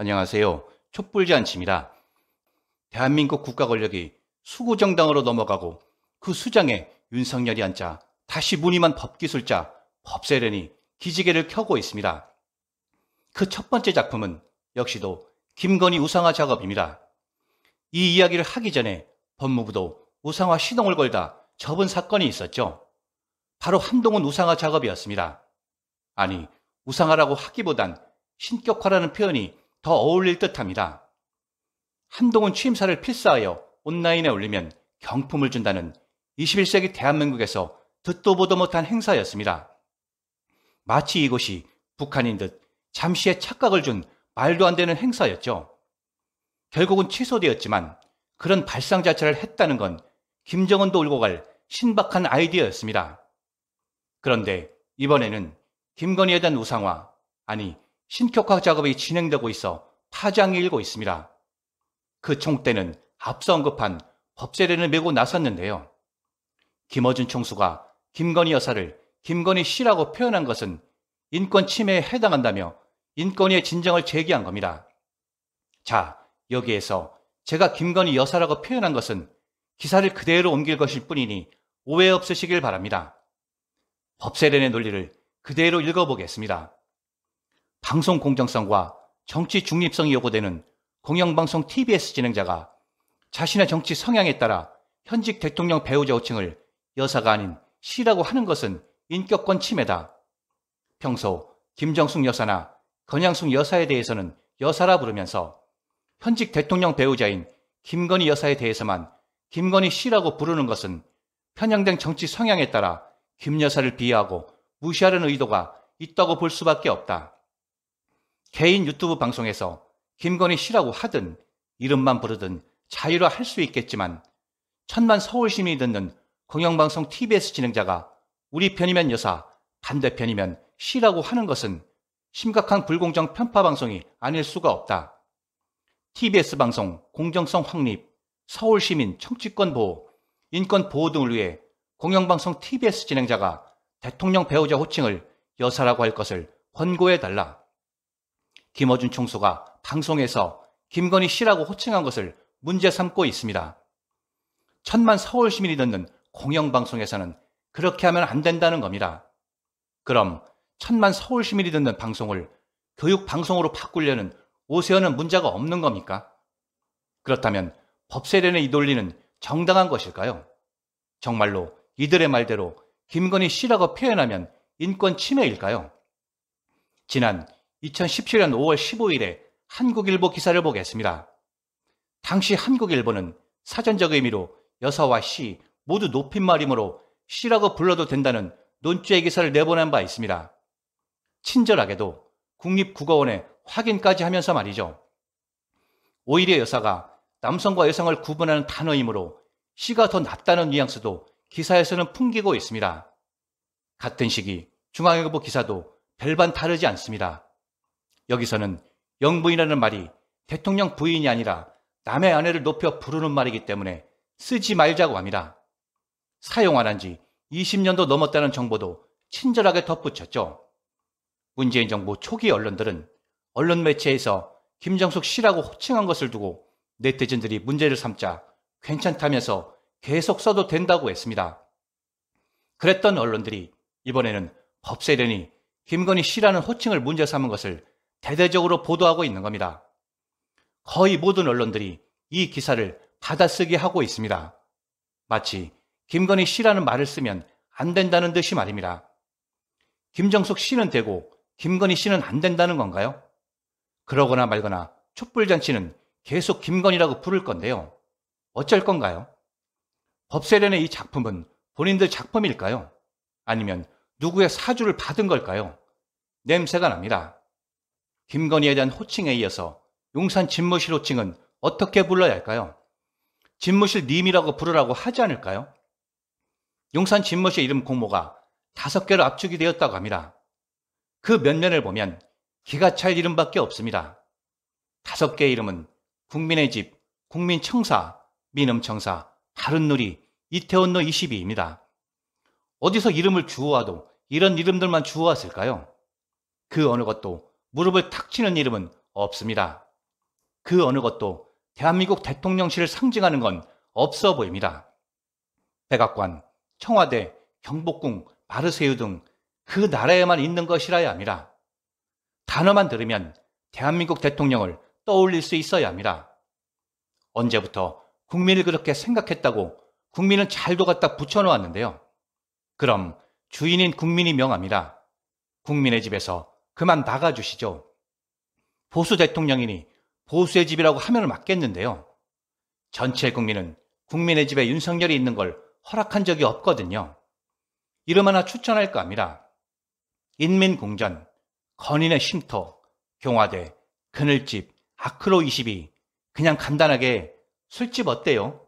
안녕하세요. 촛불잔치입니다. 대한민국 국가 권력이 수구정당으로 넘어가고 그 수장에 윤석열이 앉자 다시 무늬만 법기술자 법세련이 기지개를 켜고 있습니다. 그 첫 번째 작품은 역시도 김건희 우상화 작업입니다. 이 이야기를 하기 전에 법무부도 우상화 시동을 걸다 접은 사건이 있었죠. 바로 한동훈 우상화 작업이었습니다. 아니, 우상화라고 하기보단 신격화라는 표현이 더 어울릴 듯 합니다. 한동훈 취임사를 필사하여 온라인에 올리면 경품을 준다는 21세기 대한민국에서 듣도 보도 못한 행사였습니다. 마치 이곳이 북한인 듯 잠시의 착각을 준 말도 안 되는 행사였죠. 결국은 취소되었지만 그런 발상 자체를 했다는 건 김정은도 울고 갈 신박한 아이디어였습니다. 그런데 이번에는 김건희에 대한 우상화, 아니 신격화 작업이 진행되고 있어 파장이 일고 있습니다. 그 총대는 앞서 언급한 법제례를 메고 나섰는데요. 김어준 총수가 김건희 여사를 김건희 씨라고 표현한 것은 인권 침해에 해당한다며 인권위의 진정을 제기한 겁니다. 자, 여기에서 제가 김건희 여사라고 표현한 것은 기사를 그대로 옮길 것일 뿐이니 오해 없으시길 바랍니다. 법세련의 논리를 그대로 읽어보겠습니다. 방송 공정성과 정치 중립성이 요구되는 공영방송 TBS 진행자가 자신의 정치 성향에 따라 현직 대통령 배우자 호칭을 여사가 아닌 씨라고 하는 것은 인격권 침해다. 평소 김정숙 여사나 건양숙 여사에 대해서는 여사라 부르면서 현직 대통령 배우자인 김건희 여사에 대해서만 김건희 씨라고 부르는 것은 편향된 정치 성향에 따라 김 여사를 비하하고 무시하려는 의도가 있다고 볼 수밖에 없다. 개인 유튜브 방송에서 김건희 씨라고 하든 이름만 부르든 자유로 할 수 있겠지만 천만 서울시민이 듣는 공영방송 TBS 진행자가 우리 편이면 여사, 반대편이면 씨라고 하는 것은 심각한 불공정 편파 방송이 아닐 수가 없다. TBS 방송 공정성 확립, 서울시민 청취권 보호, 인권 보호 등을 위해 공영방송 TBS 진행자가 대통령 배우자 호칭을 여사라고 할 것을 권고해 달라. 김어준 총수가 방송에서 김건희 씨라고 호칭한 것을 문제 삼고 있습니다. 천만 서울 시민이 듣는 공영방송에서는 그렇게 하면 안 된다는 겁니다. 그럼 천만 서울 시민이 듣는 방송을 교육 방송으로 바꾸려는 오세훈은 문제가 없는 겁니까? 그렇다면 법세련의 이 논리는 정당한 것일까요? 정말로 이들의 말대로 김건희 씨라고 표현하면 인권 침해일까요? 지난 2017년 5월 15일에 한국일보 기사를 보겠습니다. 당시 한국일보는 사전적 의미로 여사와 시 모두 높임말이므로 시라고 불러도 된다는 논조의 기사를 내보낸 바 있습니다. 친절하게도 국립국어원에 확인까지 하면서 말이죠. 오히려 여사가 남성과 여성을 구분하는 단어이므로 시가 더 낫다는 뉘앙스도 기사에서는 풍기고 있습니다. 같은 시기 중앙일보 기사도 별반 다르지 않습니다. 여기서는 영부인이라는 말이 대통령 부인이 아니라 남의 아내를 높여 부르는 말이기 때문에 쓰지 말자고 합니다. 사용 하한지 20년도 넘었다는 정보도 친절하게 덧붙였죠. 문재인 정부 초기 언론들은 언론 매체에서 김정숙 씨라고 호칭한 것을 두고 네티즌들이 문제를 삼자 괜찮다면서 계속 써도 된다고 했습니다. 그랬던 언론들이 이번에는 법세련이 김건희 씨라는 호칭을 문제 삼은 것을 대대적으로 보도하고 있는 겁니다. 거의 모든 언론들이 이 기사를 받아쓰게 하고 있습니다. 마치 김건희 씨라는 말을 쓰면 안 된다는 듯이 말입니다. 김정숙 씨는 되고 김건희 씨는 안 된다는 건가요? 그러거나 말거나 촛불잔치는 계속 김건희라고 부를 건데요. 어쩔 건가요? 법세련의 이 작품은 본인들 작품일까요? 아니면 누구의 사주를 받은 걸까요? 냄새가 납니다. 김건희에 대한 호칭에 이어서 용산 집무실 호칭은 어떻게 불러야 할까요? 집무실 님이라고 부르라고 하지 않을까요? 용산 집무실 이름 공모가 다섯 개로 압축이 되었다고 합니다. 그 면면을 보면 기가 찰 이름밖에 없습니다. 다섯 개의 이름은 국민의 집, 국민청사, 민음청사, 바른누리, 이태원로 22입니다. 어디서 이름을 주워와도 이런 이름들만 주워왔을까요? 그 어느 것도 무릎을 탁 치는 이름은 없습니다. 그 어느 것도 대한민국 대통령실을 상징하는 건 없어 보입니다. 백악관, 청와대, 경복궁, 마르세유 등 그 나라에만 있는 것이라야 합니다. 단어만 들으면 대한민국 대통령을 떠올릴 수 있어야 합니다. 언제부터 국민을 그렇게 생각했다고 국민은 잘도 갖다 붙여놓았는데요. 그럼 주인인 국민이 명합니다. 국민의 집에서 그만 나가주시죠. 보수 대통령이니 보수의 집이라고 하면을 맞겠는데요. 전체 국민은 국민의 집에 윤석열이 있는 걸 허락한 적이 없거든요. 이름 하나 추천할까 합니다. 인민공전, 건인의 쉼터, 경화대, 그늘집, 아크로22, 그냥 간단하게 술집 어때요?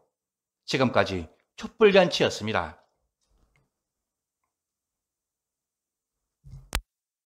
지금까지 촛불잔치였습니다.